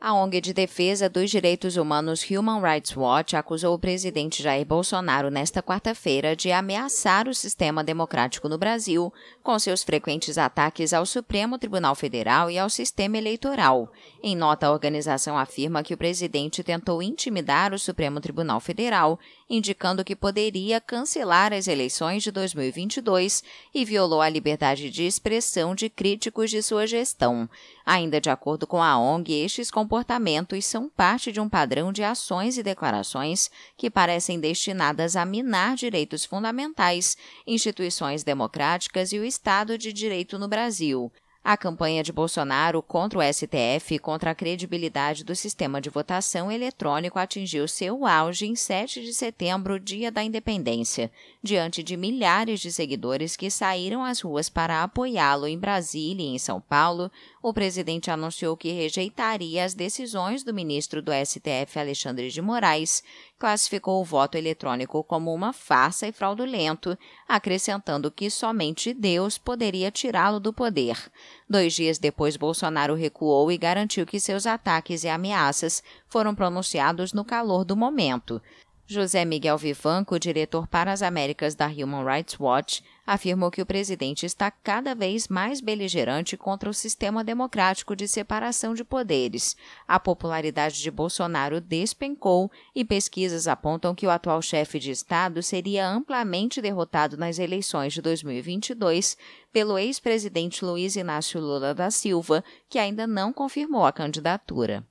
A ONG de defesa dos direitos humanos Human Rights Watch acusou o presidente Jair Bolsonaro nesta quarta-feira de ameaçar o sistema democrático no Brasil com seus frequentes ataques ao Supremo Tribunal Federal e ao sistema eleitoral. Em nota, a organização afirma que o presidente tentou intimidar o Supremo Tribunal Federal, indicando que poderia cancelar as eleições de 2022 e violou a liberdade de expressão de críticos de sua gestão. Ainda de acordo acordo com a ONG, estes comportamentos são parte de um padrão de ações e declarações que parecem destinadas a minar direitos fundamentais, instituições democráticas e o Estado de Direito no Brasil, a campanha de Bolsonaro contra o STF e contra a credibilidade do sistema de votação eletrônico atingiu seu auge em 7 de setembro, dia da independência, diante de milhares de seguidores que saíram às ruas para apoiá-lo em Brasília e em São Paulo. O presidente anunciou que rejeitaria as decisões do ministro do STF, Alexandre de Moraes, classificou o voto eletrônico como uma farsa e fraudulento, acrescentando que somente Deus poderia tirá-lo do poder. Dois dias depois, Bolsonaro recuou e garantiu que seus ataques e ameaças foram pronunciados no calor do momento. José Miguel Vivanco, diretor para as Américas da Human Rights Watch, afirmou que o presidente está cada vez mais beligerante contra o sistema democrático de separação de poderes. A popularidade de Bolsonaro despencou e pesquisas apontam que o atual chefe de Estado seria amplamente derrotado nas eleições de 2022 pelo ex-presidente Luiz Inácio Lula da Silva, que ainda não confirmou a candidatura.